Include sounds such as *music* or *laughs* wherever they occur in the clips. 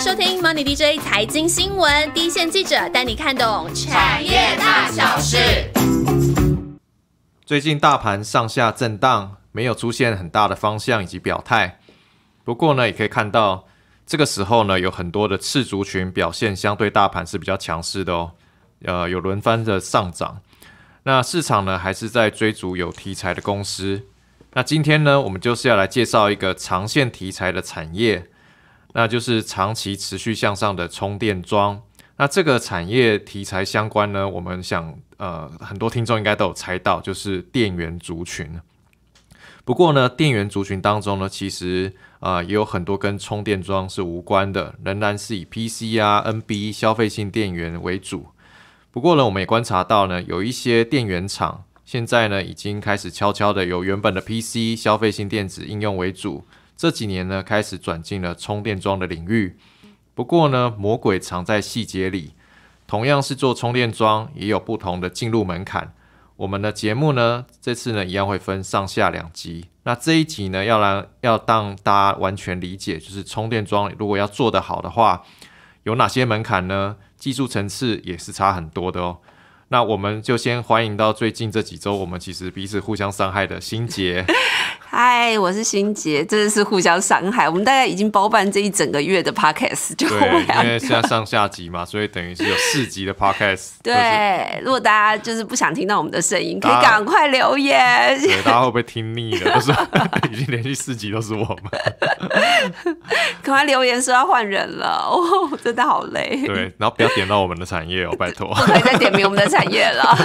收听 Money DJ 财经新闻，第一线记者带你看懂产业大小事。最近大盘上下震荡，没有出现很大的方向以及表态。不过呢，也可以看到，这个时候呢，有很多的次族群表现相对大盘是比较强势的哦。呃，有轮番的上涨。那市场呢，还是在追逐有题材的公司。那今天呢，我们就是要来介绍一个长线题材的产业。那就是长期持续向上的充电桩。那这个产业题材相关呢，我们想，呃，很多听众应该都有猜到，就是电源族群。不过呢，电源族群当中呢，其实啊，也有很多跟充电桩是无关的，仍然是以 PC 啊、NB 消费性电源为主。不过呢，我们也观察到呢，有一些电源厂现在呢，已经开始悄悄的由原本的 PC 消费性电子应用为主。这几年呢，开始转进了充电桩的领域。不过呢，魔鬼藏在细节里。同样是做充电桩，也有不同的进入门槛。我们的节目呢，这次呢，一样会分上下两集。那这一集呢，要让要让大家完全理解，就是充电桩如果要做得好的话，有哪些门槛呢？技术层次也是差很多的哦。那我们就先欢迎到最近这几周，我们其实彼此互相伤害的心结。*laughs* 嗨，我是心杰，真的是互相伤害。我们大概已经包办这一整个月的 podcast 就对，因为在上下集嘛，所以等于是有四集的 podcast。*laughs* 对，如果大家就是不想听到我们的声音，可以赶快留言。对，大家会不会听腻了？是已经 *laughs* 连续四集都是我们。*laughs* 赶快留言说要换人了。哦，真的好累。对，然后不要点到我们的产业哦，拜托。不再点名我们的产业了。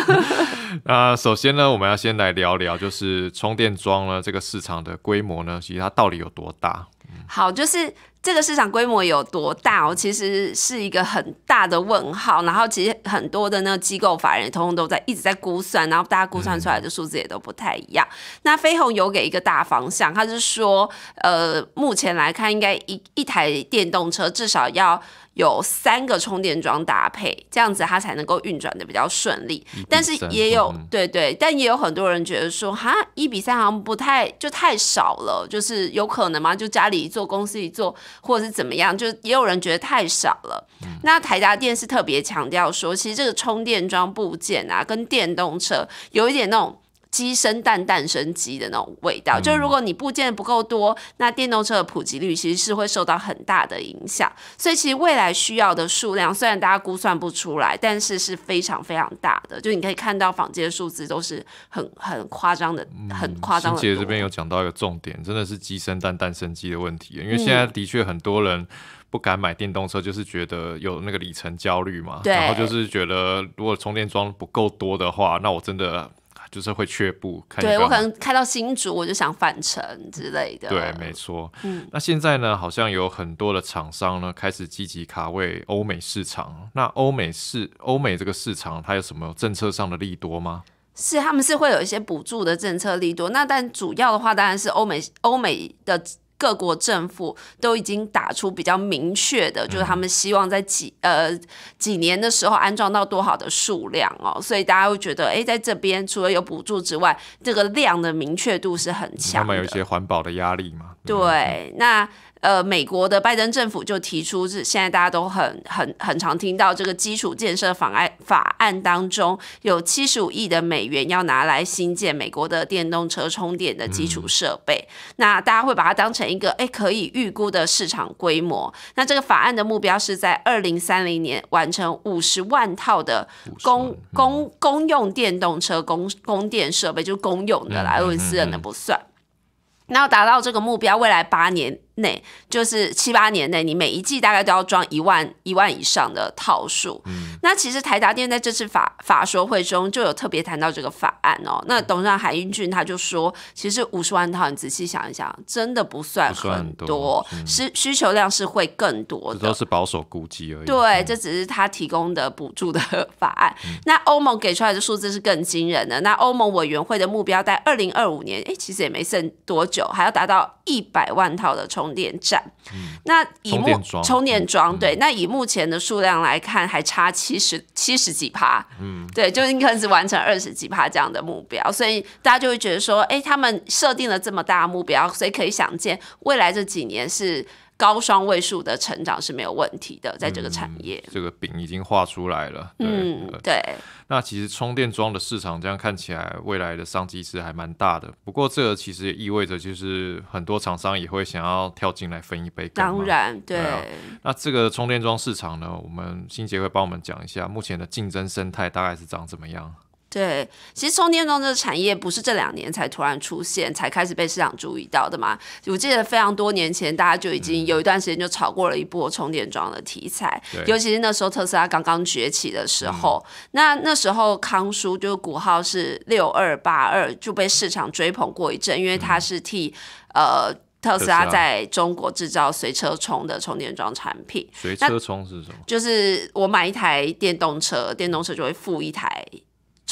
那首先呢，我们要先来聊聊，就是充电桩呢这个。市场的规模呢？其实它到底有多大？好，就是。这个市场规模有多大哦？其实是一个很大的问号。然后其实很多的那个机构法人通通都在一直在估算，然后大家估算出来的数字也都不太一样。那飞鸿有给一个大方向，他是说，呃，目前来看，应该一一台电动车至少要有三个充电桩搭配，这样子它才能够运转的比较顺利。但是也有对对，但也有很多人觉得说，哈，一比三好像不太就太少了，就是有可能吗？就家里一座，公司一座。或者是怎么样，就也有人觉得太少了。那台达电是特别强调说，其实这个充电桩部件啊，跟电动车有一点那种。鸡生蛋蛋生鸡的那种味道，就是如果你部件不够多，那电动车的普及率其实是会受到很大的影响。所以其实未来需要的数量，虽然大家估算不出来，但是是非常非常大的。就你可以看到坊间的数字都是很很夸张的，很夸张的。师姐这边有讲到一个重点，真的是鸡生蛋蛋生鸡的问题，因为现在的确很多人不敢买电动车，就是觉得有那个里程焦虑嘛。然后就是觉得如果充电桩不够多的话，那我真的。就是会缺步，对我可能开到新竹，我就想返程之类的。对，没错。嗯，那现在呢，好像有很多的厂商呢，开始积极卡位欧美市场。那欧美市，欧美这个市场，它有什么政策上的利多吗？是，他们是会有一些补助的政策利多。那但主要的话，当然是欧美，欧美的。各国政府都已经打出比较明确的，就是他们希望在几呃几年的时候安装到多少的数量哦，所以大家会觉得，哎，在这边除了有补助之外，这个量的明确度是很强，他们有一些环保的压力嘛。对，那。呃，美国的拜登政府就提出，是现在大家都很很很常听到这个基础建设法案法案当中有七十五亿的美元要拿来新建美国的电动车充电的基础设备。那大家会把它当成一个哎可以预估的市场规模。那这个法案的目标是在二零三零年完成五十万套的公公公用电动车供供电设备，就公用的，莱文斯人的不算。那要达到这个目标，未来八年。内就是七八年内，你每一季大概都要装一万一万以上的套数。嗯，那其实台达电在这次法法说会中就有特别谈到这个法案哦。那董事长海英俊他就说，其实五十万套，你仔细想一想，真的不算很多。是需求量是会更多，这都是保守估计而已。对，这只是他提供的补助的 *laughs* 法案。那欧盟给出来的数字是更惊人的。那欧盟委员会的目标在二零二五年，哎，其实也没剩多久，还要达到一百万套的充。充电站，那以目充电桩对，那以目前的数量来看，还差七十七十几趴。嗯，对，就应该是完成二十几趴这样的目标，所以大家就会觉得说，哎，他们设定了这么大的目标，所以可以想见，未来这几年是。高双位数的成长是没有问题的，在这个产业，这个饼已经画出来了。嗯，对。那其实充电桩的市场这样看起来，未来的商机是还蛮大的。不过，这个其实也意味着就是很多厂商也会想要跳进来分一杯羹。当然，对。那这个充电桩市场呢？我们新杰会帮我们讲一下目前的竞争生态大概是长怎么样。对，其实充电桩个产业不是这两年才突然出现，才开始被市场注意到的嘛？我记得非常多年前，大家就已经有一段时间就炒过了一波充电桩的题材。尤其是那时候特斯拉刚刚崛起的时候，那那时候康叔就是股号是六二八二，就被市场追捧过一阵，因为他是替呃特斯拉在中国制造随车充的充电桩产品。随车充是什么？就是我买一台电动车，电动车就会附一台。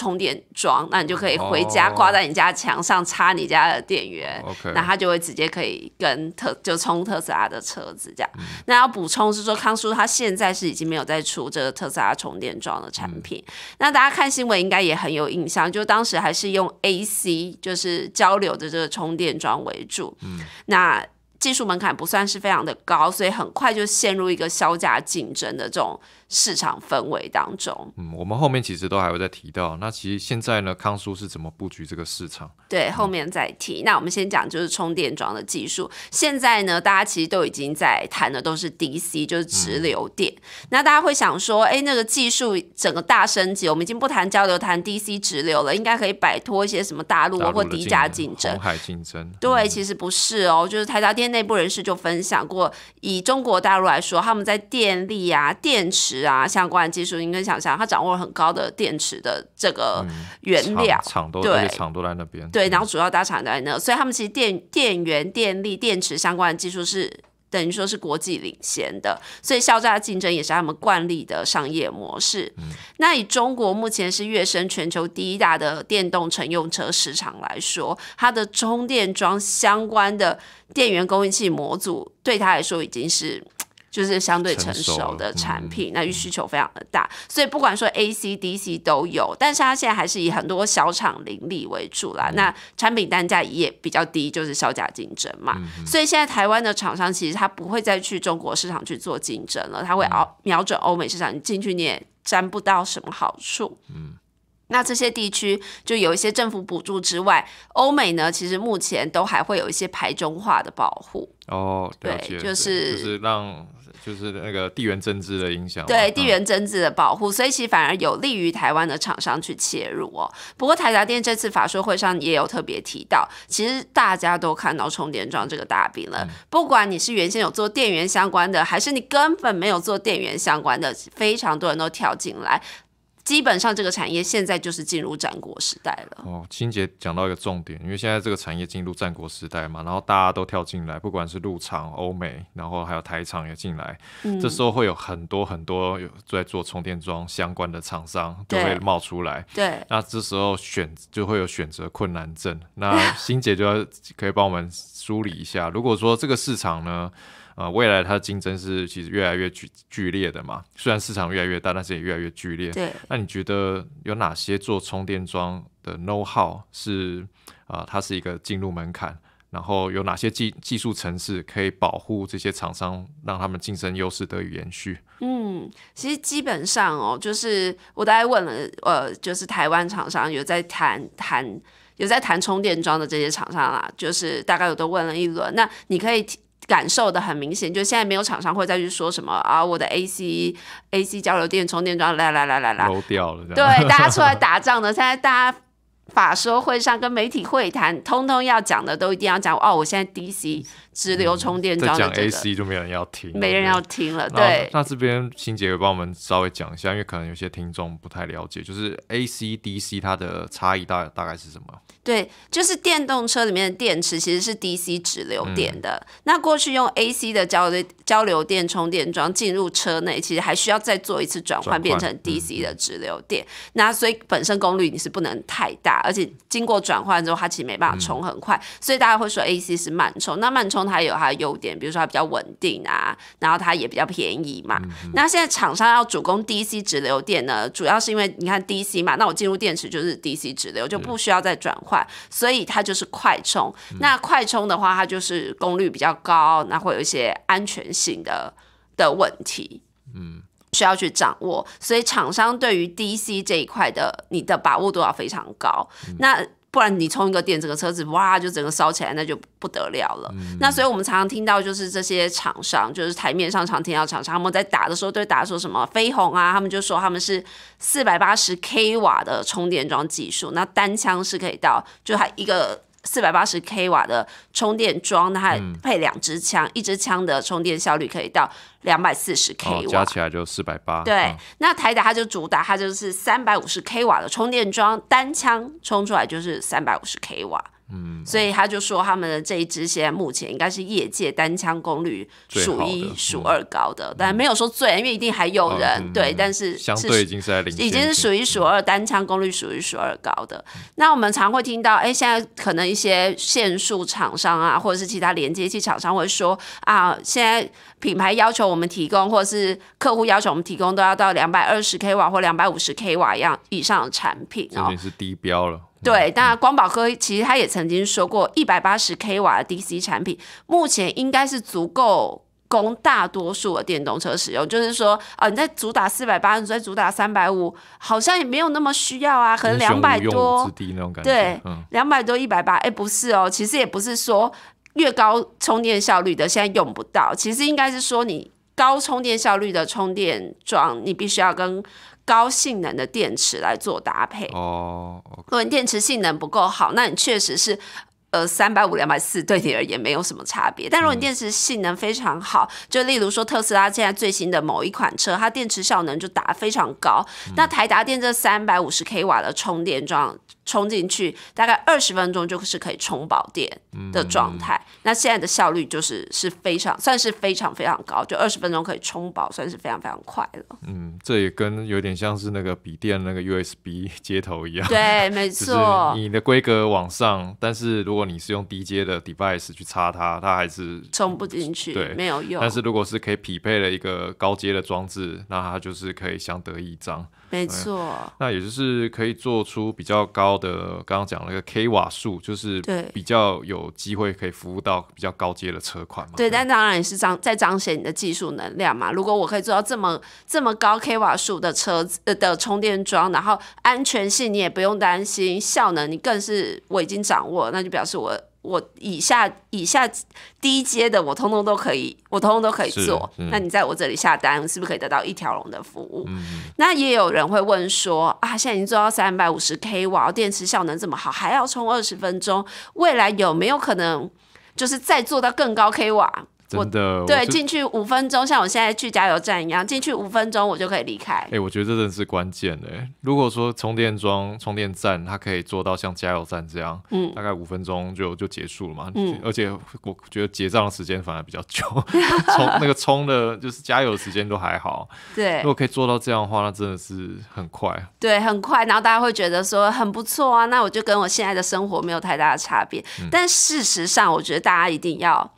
充电桩，那你就可以回家挂在你家墙上，插你家的电源，那它就会直接可以跟特就充特斯拉的车子这样。那要补充是说，康叔他现在是已经没有在出这个特斯拉充电桩的产品。那大家看新闻应该也很有印象，就当时还是用 AC 就是交流的这个充电桩为主。那技术门槛不算是非常的高，所以很快就陷入一个销价竞争的这种市场氛围当中。嗯，我们后面其实都还会再提到。那其实现在呢，康叔是怎么布局这个市场？对，后面再提。那我们先讲就是充电桩的技术。现在呢，大家其实都已经在谈的都是 DC，就是直流电。那大家会想说，哎，那个技术整个大升级，我们已经不谈交流，谈 DC 直流了，应该可以摆脱一些什么大陆或低价竞争？海竞争？对，其实不是哦，就是台达电。内部人士就分享过，以中国大陆来说，他们在电力啊、电池啊相关的技术，你可以想象，他掌握了很高的电池的这个原料，厂都对，厂都在那边。对，然后主要大厂在那，所以他们其实电、电源、电力、电池相关的技术是。等于说是国际领先的，所以烧的竞争也是他们惯例的商业模式。那以中国目前是跃升全球第一大的电动乘用车市场来说，它的充电桩相关的电源供应器模组，对它来说已经是。就是相对成熟的产品，那需求非常的大，所以不管说 A C D C 都有，但是它现在还是以很多小厂林立为主啦。那产品单价也比较低，就是小价竞争嘛。所以现在台湾的厂商其实他不会再去中国市场去做竞争了，他会瞄瞄准欧美市场，你进去你也沾不到什么好处。嗯。那这些地区就有一些政府补助之外，欧美呢其实目前都还会有一些排中化的保护哦，对，就是就是让就是那个地缘政治的影响，对地缘政治的保护，所以其实反而有利于台湾的厂商去切入哦。不过台达电这次法说会上也有特别提到，其实大家都看到充电桩这个大饼了，不管你是原先有做电源相关的，还是你根本没有做电源相关的，非常多人都跳进来。基本上这个产业现在就是进入战国时代了。哦，心姐讲到一个重点，因为现在这个产业进入战国时代嘛，然后大家都跳进来，不管是入场欧美，然后还有台厂也进来，这时候会有很多很多有在做充电桩相关的厂商都会冒出来。对，那这时候选就会有选择困难症。那欣姐就要可以帮我们梳理一下，如果说这个市场呢？啊，未来它的竞争是其实越来越剧剧烈的嘛。虽然市场越来越大，但是也越来越剧烈。对，那你觉得有哪些做充电桩的 know how 是啊？它是一个进入门槛，然后有哪些技技术层次可以保护这些厂商，让他们竞争优势得以延续？嗯，其实基本上哦，就是我大概问了，呃，就是台湾厂商有在谈谈有在谈充电桩的这些厂商啦，就是大概我都问了一轮，那你可以。感受的很明显，就现在没有厂商会再去说什么啊，我的 AC AC 交流电充电桩来来来来来，掉了。对，大家出来打仗的，现在大家法说会上跟媒体会谈，通通要讲的都一定要讲。哦，我现在 DC。直流充电桩。再讲 AC 就没人要听，没人要听了。对。那这边欣姐帮我们稍微讲一下，因为可能有些听众不太了解，就是 AC、DC 它的差异大大概是什么？对，就是电动车里面的电池其实是 DC 直流电的。那过去用 AC 的交流交流电充电桩进入车内，其实还需要再做一次转换，变成 DC 的直流电。那所以本身功率你是不能太大，而且经过转换之后，它其实没办法充很快，所以大家会说 AC 是慢充。那慢充。它有它的优点，比如说它比较稳定啊，然后它也比较便宜嘛。那现在厂商要主攻 DC 直流电呢，主要是因为你看 DC 嘛，那我进入电池就是 DC 直流，就不需要再转换，所以它就是快充。那快充的话，它就是功率比较高，那会有一些安全性的的问题，嗯，需要去掌握。所以厂商对于 DC 这一块的你的把握度要非常高。那不然你充一个电，整个车子哇就整个烧起来，那就不得了了。那所以我们常常听到，就是这些厂商，就是台面上常听到厂商他们在打的时候，对打说什么飞鸿啊，他们就说他们是四百八十 k 瓦的充电桩技术，那单枪是可以到，就还一个。四百八十 k 瓦的充电桩，它配两支枪，一支枪的充电效率可以到两百四十 k 瓦，加起来就四百八。对，那台达它就主打，它就是三百五十 k 瓦的充电桩，单枪充出来就是三百五十 k 瓦。嗯，所以他就说，他们的这一支现在目前应该是业界单枪功率数一数二高的，但没有说最，因为一定还有人对，但是相对已经是零，已经是数一数二，单枪功率数一数二高的。那我们常会听到，哎，现在可能一些线束厂商啊，或者是其他连接器厂商会说，啊，现在品牌要求我们提供，或者是客户要求我们提供，都要到两百二十 k 瓦或两百五十 k 瓦一样以上的产品已经是低标了。对，那光宝哥其实他也曾经说过，一百八十 k 瓦的 DC 产品，目前应该是足够供大多数的电动车使用。就是说，啊，你在主打四百八十，在主打三百五，好像也没有那么需要啊，可能两百多，对，两百多一百八。哎，不是哦，其实也不是说越高充电效率的现在用不到，其实应该是说你高充电效率的充电桩，你必须要跟。高性能的电池来做搭配哦。如果你电池性能不够好，那你确实是，呃，三百五两百四对你而言没有什么差别。但如果你电池性能非常好，就例如说特斯拉现在最新的某一款车，它电池效能就打非常高，那台达电这三百五十 k 瓦的充电桩。充进去大概二十分钟就是可以充饱电的状态，那现在的效率就是是非常算是非常非常高，就二十分钟可以充饱，算是非常非常快了。嗯，这也跟有点像是那个笔电那个 USB *laughs* 接头一样。对，没错。你的规格往上，但是如果你是用低阶的 device 去插它，它还是充不进去，对，没有用。但是如果是可以匹配了一个高阶的装置，那它就是可以相得益彰。没错，那也就是可以做出比较高的，刚刚讲了一个 k 瓦数，就是比较有机会可以服务到比较高阶的车款嘛。对，但当然也是彰在彰显你的技术能量嘛。如果我可以做到这么这么高 k 瓦数的车子、的充电桩，然后安全性你也不用担心，效能你更是我已经掌握，那就表示我。我以下以下低阶的我通通都可以，我通通都可以做。那你在我这里下单，是不是可以得到一条龙的服务？那也有人会问说啊，现在已经做到三百五十 k 瓦，电池效能这么好，还要充二十分钟，未来有没有可能就是再做到更高 k 瓦？真的，对，进去五分钟，像我现在去加油站一样，进去五分钟我就可以离开。哎，我觉得这真的是关键嘞。如果说充电桩、充电站，它可以做到像加油站这样，嗯，大概五分钟就就结束了嘛。嗯，而且我觉得结账的时间反而比较久，*laughs* 充那个充的，就是加油的时间都还好。*laughs* 对，如果可以做到这样的话，那真的是很快。对，很快，然后大家会觉得说很不错啊，那我就跟我现在的生活没有太大的差别。但事实上，我觉得大家一定要。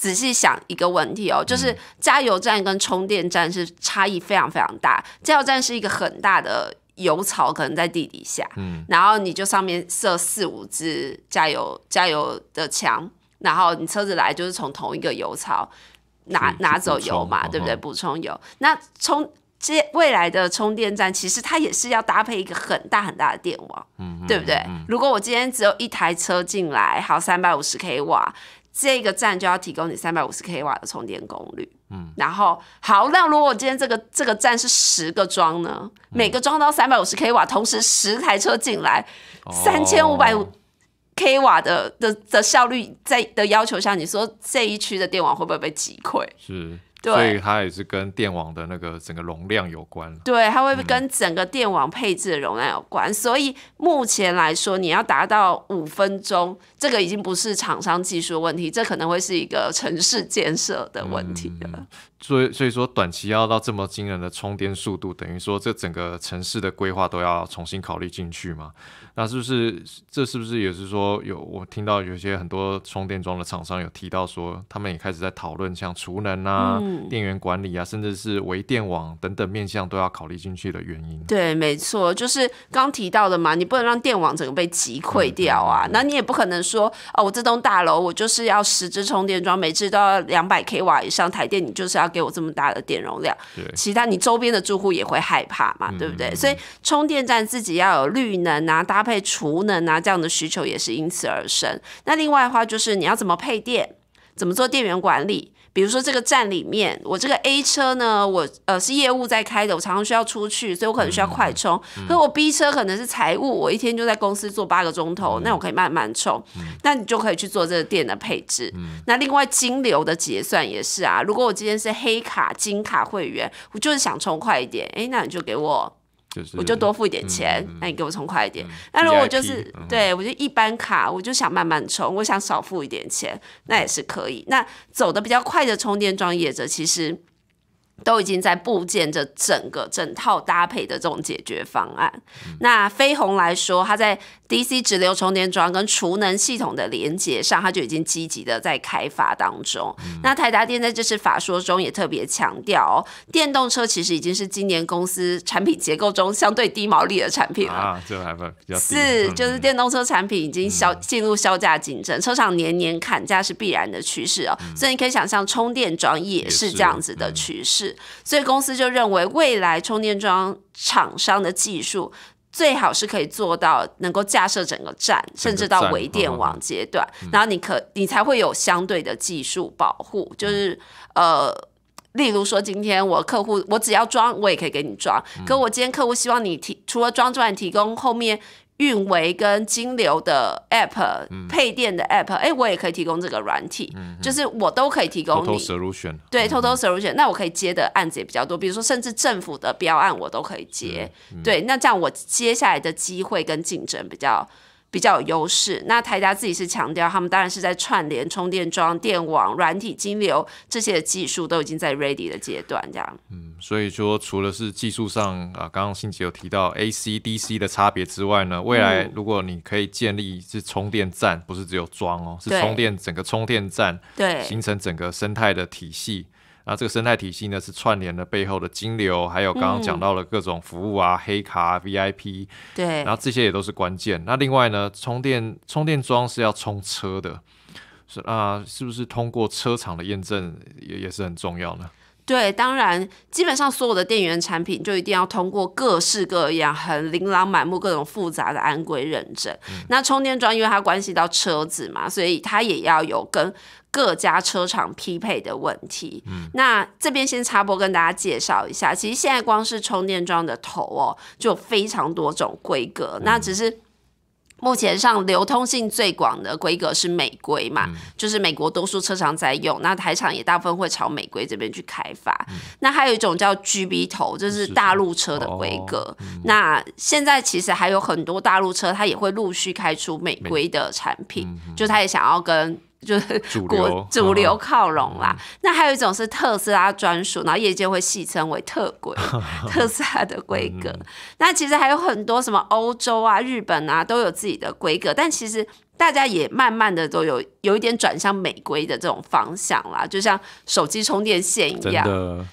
仔细想一个问题哦，就是加油站跟充电站是差异非常非常大。加油站是一个很大的油槽，可能在地底下，嗯，然后你就上面设四五支加油加油的枪，然后你车子来就是从同一个油槽拿拿走油嘛，对不对？补充油。那充这未来的充电站，其实它也是要搭配一个很大很大的电网，嗯，对不对？如果我今天只有一台车进来，好，三百五十 k 瓦。这个站就要提供你三百五十 k 瓦的充电功率，嗯，然后好，那如果今天这个这个站是十个桩呢，每个桩到三百五十 k 瓦，同时十台车进来，三千五百 k 瓦的的的效率在的要求下，你说这一区的电网会不会被击溃？是。所以它也是跟电网的那个整个容量有关。对，它会跟整个电网配置的容量有关。所以目前来说，你要达到五分钟，这个已经不是厂商技术问题，这可能会是一个城市建设的问题了。所以所以说，短期要到这么惊人的充电速度，等于说这整个城市的规划都要重新考虑进去嘛？那是不是？这是不是也是说，有我听到有些很多充电桩的厂商有提到说，他们也开始在讨论像储能啊、电源管理啊，甚至是微电网等等面向都要考虑进去的原因？对，没错，就是刚提到的嘛，你不能让电网整个被击溃掉啊，那你也不可能说，哦，我这栋大楼我就是要十支充电桩，每次都要两百 k 瓦以上，台电你就是要。给我这么大的电容量，其他你周边的住户也会害怕嘛，对不对？所以充电站自己要有绿能啊，搭配储能啊，这样的需求也是因此而生。那另外的话就是你要怎么配电，怎么做电源管理？比如说这个站里面，我这个 A 车呢，我呃是业务在开的，我常常需要出去，所以我可能需要快充。可我 B 车可能是财务，我一天就在公司坐八个钟头，那我可以慢慢充。那你就可以去做这个店的配置。那另外金流的结算也是啊，如果我今天是黑卡、金卡会员，我就是想充快一点，哎，那你就给我。我就多付一点钱，那你给我充快一点。那如果就是对我就一般卡，我就想慢慢充，我想少付一点钱，那也是可以。那走的比较快的充电桩业者，其实。都已经在部建这整个整套搭配的这种解决方案。那飞鸿来说，它在 DC 直流充电桩跟储能系统的连接上，它就已经积极的在开发当中。那台达电在这次法说中也特别强调，哦，电动车其实已经是今年公司产品结构中相对低毛利的产品了啊，这还比较是就是电动车产品已经销进入销价竞争，车厂年年砍价是必然的趋势哦。所以你可以想象充电桩也是这样子的趋势。所以公司就认为，未来充电桩厂商的技术最好是可以做到能够架设整个站，甚至到微电网阶段，然后你可你才会有相对的技术保护。就是呃，例如说今天我客户，我只要装，我也可以给你装。可我今天客户希望你提，除了装之外，提供后面。运维跟金流的 App，配电的 App，哎，我也可以提供这个软体，就是我都可以提供你。对，偷偷 solution，那我可以接的案子也比较多，比如说甚至政府的标案我都可以接。对，那这样我接下来的机会跟竞争比较。比较有优势。那台达自己是强调，他们当然是在串联充电桩、电网、软体、金流这些技术都已经在 ready 的阶段，这样。嗯，所以说除了是技术上啊，刚刚信杰有提到 AC DC 的差别之外呢，未来如果你可以建立是充电站，不是只有装哦，是充电整个充电站，对，形成整个生态的体系。那这个生态体系呢，是串联了背后的金流，还有刚刚讲到了各种服务啊、黑卡、VIP，对，然后这些也都是关键。那另外呢，充电充电桩是要充车的，是啊，是不是通过车厂的验证也也是很重要呢？对，当然，基本上所有的电源产品就一定要通过各式各样、很琳琅满目、各种复杂的安规认证。那充电桩因为它关系到车子嘛，所以它也要有跟各家车厂匹配的问题。那这边先插播跟大家介绍一下，其实现在光是充电桩的头哦，就非常多种规格。那只是。目前上流通性最广的规格是美规嘛，就是美国多数车厂在用，那台厂也大部分会朝美规这边去开发。那还有一种叫 GB 头，就是大陆车的规格。那现在其实还有很多大陆车，它也会陆续开出美规的产品，就它也想要跟。就是主主流靠拢啦，那还有一种是特斯拉专属，然后业界会戏称为特轨，*laughs* 特斯拉的规格。那其实还有很多什么欧洲啊、日本啊都有自己的规格，但其实大家也慢慢的都有有一点转向美规的这种方向啦，就像手机充电线一样，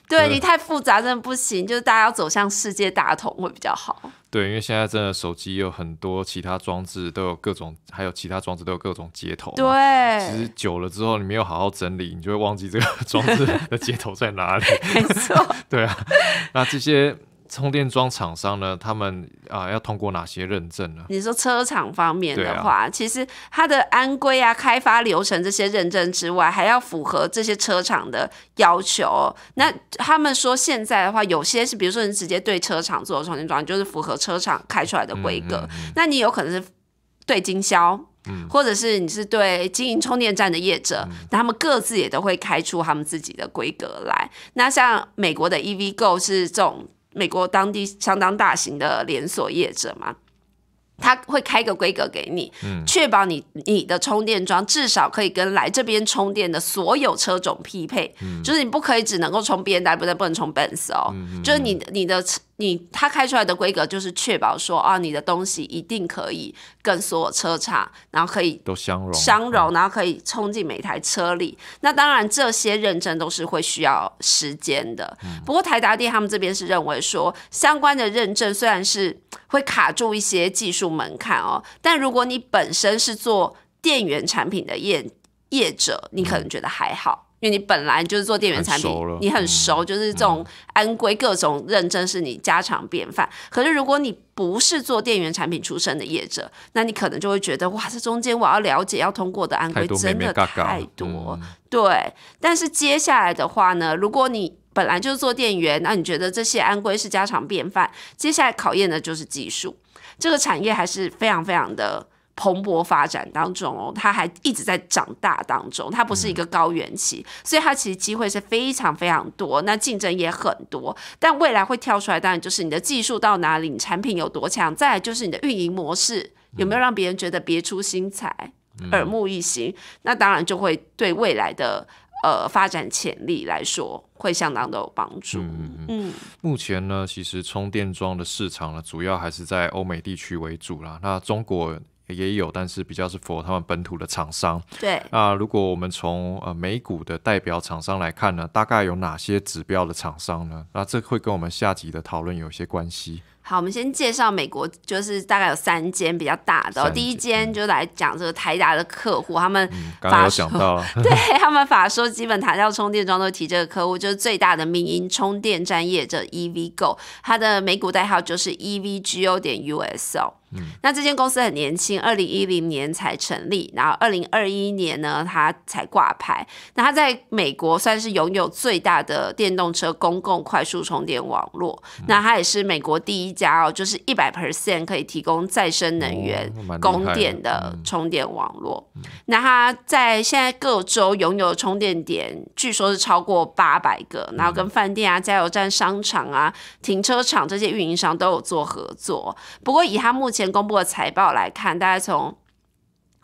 对你太复杂真的不行，就是大家要走向世界大同会比较好。对，因为现在真的手机有很多其他装置都有各种，还有其他装置都有各种接头。对，其实久了之后，你没有好好整理，你就会忘记这个 *laughs* 装置的接头在哪里。*laughs* 没错，对啊，那这些。充电桩厂商呢？他们啊，要通过哪些认证呢？你说车厂方面的话，其实它的安规啊、开发流程这些认证之外，还要符合这些车厂的要求。那他们说现在的话，有些是比如说你直接对车厂做充电桩，就是符合车厂开出来的规格。那你有可能是对经销，或者是你是对经营充电站的业者，他们各自也都会开出他们自己的规格来。那像美国的 EVGo 是这种。美国当地相当大型的连锁业者嘛，他会开个规格给你，确保你你的充电桩至少可以跟来这边充电的所有车种匹配，就是你不可以只能够充 B N W，不能不能充 n z 哦，就是你你的。你他开出来的规格就是确保说啊，你的东西一定可以跟所有车厂，然后可以都相容，相容，然后可以冲进每台车里。那当然，这些认证都是会需要时间的。不过台达电他们这边是认为说，相关的认证虽然是会卡住一些技术门槛哦，但如果你本身是做电源产品的业业者，你可能觉得还好。因为你本来就是做电源产品，你很熟，就是这种安规各种认证是你家常便饭。可是如果你不是做电源产品出身的业者，那你可能就会觉得，哇，这中间我要了解要通过的安规真的太多，对。但是接下来的话呢，如果你本来就是做电源，那你觉得这些安规是家常便饭，接下来考验的就是技术。这个产业还是非常非常的。蓬勃发展当中哦，它还一直在长大当中，它不是一个高原期，所以它其实机会是非常非常多，那竞争也很多，但未来会跳出来，当然就是你的技术到哪里，你产品有多强，再来就是你的运营模式有没有让别人觉得别出心裁、耳目一新，那当然就会对未来的呃发展潜力来说会相当的有帮助。嗯，目前呢，其实充电桩的市场呢，主要还是在欧美地区为主啦，那中国。也有，但是比较是符合他们本土的厂商。对，那如果我们从呃美股的代表厂商来看呢，大概有哪些指标的厂商呢？那这会跟我们下集的讨论有一些关系。好，我们先介绍美国，就是大概有三间比较大的。第一间就来讲这个台达的客户，他们法说，*laughs* 对他们法说，基本谈要充电桩都提这个客户，就是最大的民营充电站业者 EVGo，它的美股代号就是 EVGO 点 USO。那这间公司很年轻，二零一零年才成立，然后二零二一年呢，它才挂牌。那它在美国算是拥有最大的电动车公共快速充电网络。那它也是美国第一家哦，就是一百 percent 可以提供再生能源供电的充电网络。那它在现在各州拥有充电点，据说是超过八百个。然后跟饭店啊、加油站、商场啊、停车场这些运营商都有做合作。不过以它目前前公布的财报来看，大概从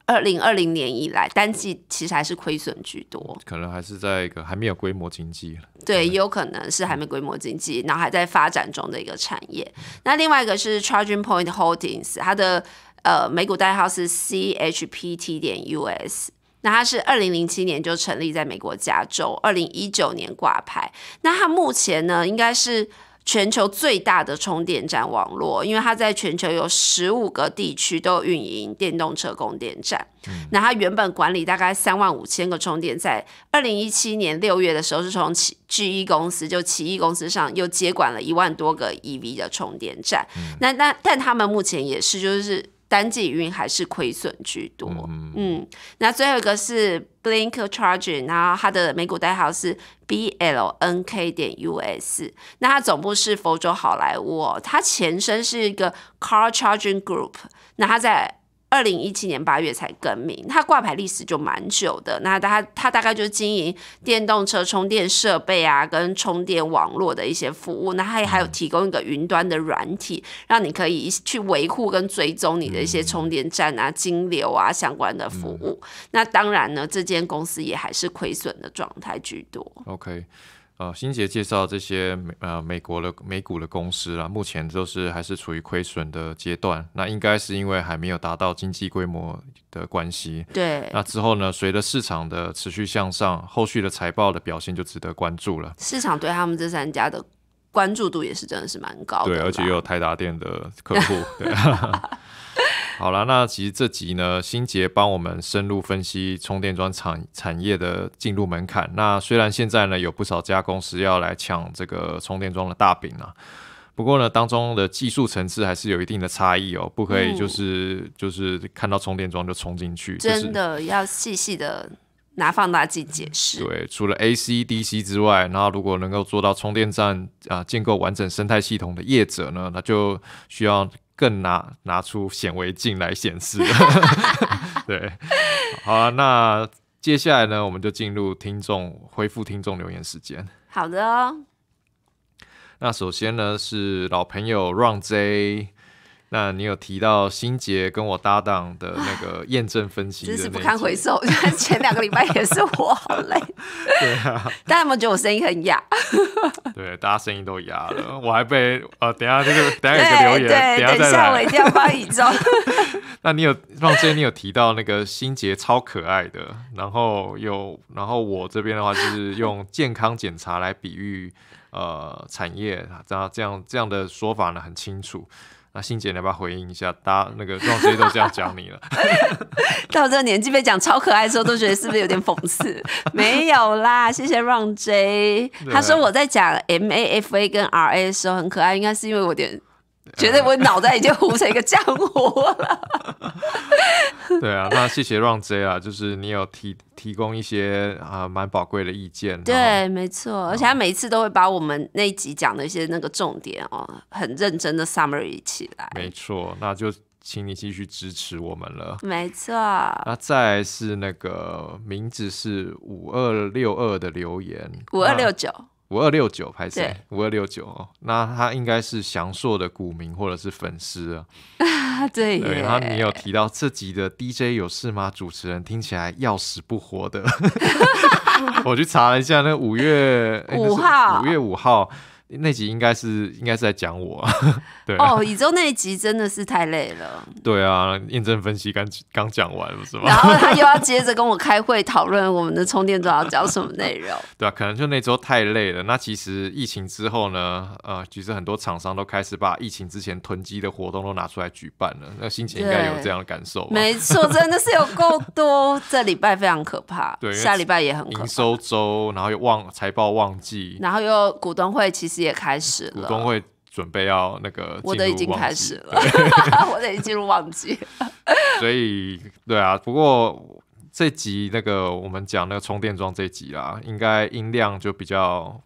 二零二零年以来，单季其实还是亏损居多，可能还是在一个还没有规模经济。对，也有可能是还没规模经济，然后还在发展中的一个产业。那另外一个是 Charging Point Holdings，它的呃美股代号是 CHPT 点 US。那它是二零零七年就成立在美国加州，二零一九年挂牌。那它目前呢，应该是。全球最大的充电站网络，因为它在全球有十五个地区都运营电动车供电站。那它原本管理大概三万五千个充电站，二零一七年六月的时候是从奇 GE 公司就奇异公司上又接管了一万多个 EV 的充电站。那那但他们目前也是就是。三季运还是亏损居多，嗯，那最后一个是 Blink Charging，然后它的美股代号是 BLNK 点 US，那它总部是佛州好莱坞，它前身是一个 Car Charging Group，那它在。二零一七年八月才更名，它挂牌历史就蛮久的。那它它大概就是经营电动车充电设备啊，跟充电网络的一些服务。那也还有提供一个云端的软体，让你可以去维护跟追踪你的一些充电站啊、金流啊相关的服务。那当然呢，这间公司也还是亏损的状态居多。OK。呃，新杰介绍这些美呃美国的美股的公司啦，目前都是还是处于亏损的阶段，那应该是因为还没有达到经济规模的关系。对，那之后呢，随着市场的持续向上，后续的财报的表现就值得关注了。市场对他们这三家的关注度也是真的是蛮高。对，而且有台达电的客户。对 *laughs* *laughs* 好了，那其实这集呢，新杰帮我们深入分析充电桩产产业的进入门槛。那虽然现在呢，有不少家公司要来抢这个充电桩的大饼啊，不过呢，当中的技术层次还是有一定的差异哦，不可以就是就是看到充电桩就冲进去，真的要细细的拿放大镜解释。对，除了 AC DC 之外，然后如果能够做到充电站啊，建构完整生态系统的业者呢，那就需要。更拿拿出显微镜来显示，*laughs* 对，好那接下来呢，我们就进入听众回复听众留言时间。好的哦，那首先呢是老朋友 Run J。那你有提到新杰跟我搭档的那个验证分析，真是不堪回首。*laughs* 前两个礼拜也是我好累。*laughs* 对啊，大家有没有觉得我声音很哑？*laughs* 对，大家声音都哑了。我还被呃，等下这个等下有个留言，等下我一定要发语音。那你有放之前，你有提到那个新杰超可爱的，然后有然后我这边的话就是用健康检查来比喻呃产业，这样这样这样的说法呢很清楚。那欣姐，你要不要回应一下？大家那个让 J 都这样讲你了，*laughs* 到这个年纪被讲超可爱的时候，都觉得是不是有点讽刺？没有啦，谢谢让 J。他说我在讲 M A F A 跟 R A 的时候很可爱，应该是因为我点。觉得我脑袋已经糊成一个浆糊了。*laughs* 对啊，那谢谢 r o n J 啊，就是你有提提供一些啊蛮宝贵的意见。对，没错，而且他每一次都会把我们那一集讲的一些那个重点哦，很认真的 summary 起来。没错，那就请你继续支持我们了。没错。那再是那个名字是五二六二的留言，五二六九。五二六九拍谁？五二六九哦，那他应该是祥硕的股民或者是粉丝啊。*laughs* 对，然他你有提到这集的 DJ 有事吗？主持人听起来要死不活的。*laughs* 我去查了一下，那五月五号，五月五号。那集应该是应该是在讲我，*laughs* 对哦，宇宙那一集真的是太累了。对啊，验证分析刚刚讲完了是吧？*laughs* 然后他又要接着跟我开会讨论我们的充电桩要讲什么内容。对啊，可能就那周太累了。那其实疫情之后呢，呃，其实很多厂商都开始把疫情之前囤积的活动都拿出来举办了。那心情应该有这样的感受。没错，真的是有够多。这礼拜非常可怕，对，下礼拜也很营收周，然后又旺财报旺季，然后又股东会，其实。也开始了，股东会准备要那个，*laughs* 我都已经开始了，我已经进入旺季，*laughs* 所以对啊，不过这集那个我们讲那个充电桩这集啊，应该音量就比较。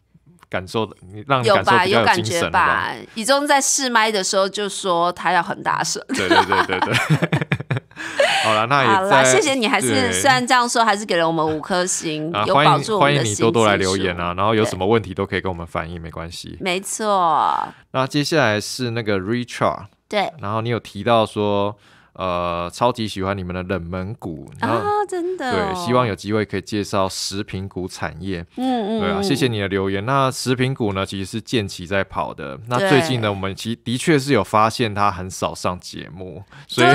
感受的，有吧？有感觉吧？以中在试麦的时候就说他要很大声。对对对对对。*laughs* 好了，那好了，谢谢你，还是虽然这样说，还是给了我们五颗星，有帮住我欢迎你多多来留言啊，然后有什么问题都可以跟我们反映，没关系。没错。那接下来是那个 Richard，对，然后你有提到说。呃，超级喜欢你们的冷门股啊，真的。对，希望有机会可以介绍食品股产业。嗯嗯，对啊，谢谢你的留言。那食品股呢，其实是剑奇在跑的。那最近呢，我们其的确是有发现他很少上节目，所以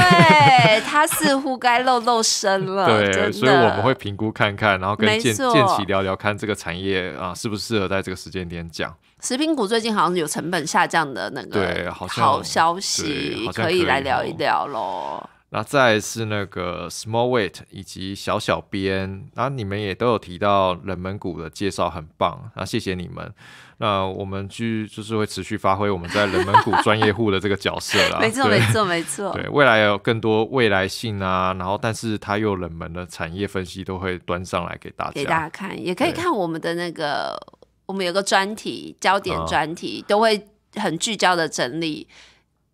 他 *laughs* 似乎该露露身了。对，所以我们会评估看看，然后跟建建奇聊聊，看这个产业啊，适不适合在这个时间点讲。食品股最近好像有成本下降的那个好消息，可以来聊一聊喽。那再是那个 Small Weight 以及小小编，那你们也都有提到冷门股的介绍，很棒那谢谢你们。那我们去就是会持续发挥我们在冷门股专业户的这个角色啦。*laughs* 没错，没错，没错。对，未来有更多未来性啊，然后但是它又冷门的产业分析都会端上来给大家，给大家看，也可以看我们的那个。我们有个专题焦点，专题都会很聚焦的整理，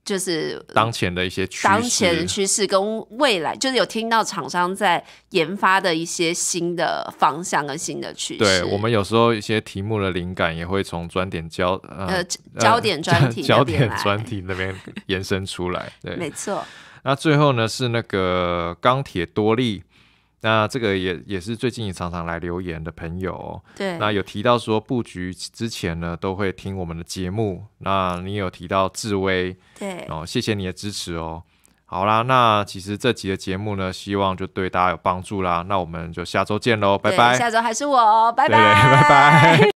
就是当前的一些当前趋势跟未来，就是有听到厂商在研发的一些新的方向跟新的趋势。对我们有时候一些题目的灵感也会从专点焦呃焦点专题 *laughs* 焦点专题那边延伸出来。对，*laughs* 没错。那最后呢，是那个钢铁多利。那这个也也是最近常常来留言的朋友，对，那有提到说布局之前呢都会听我们的节目，那你有提到志威，对，哦，谢谢你的支持哦。好啦，那其实这集的节目呢，希望就对大家有帮助啦，那我们就下周见喽，拜拜。下周还是我，拜拜，拜拜。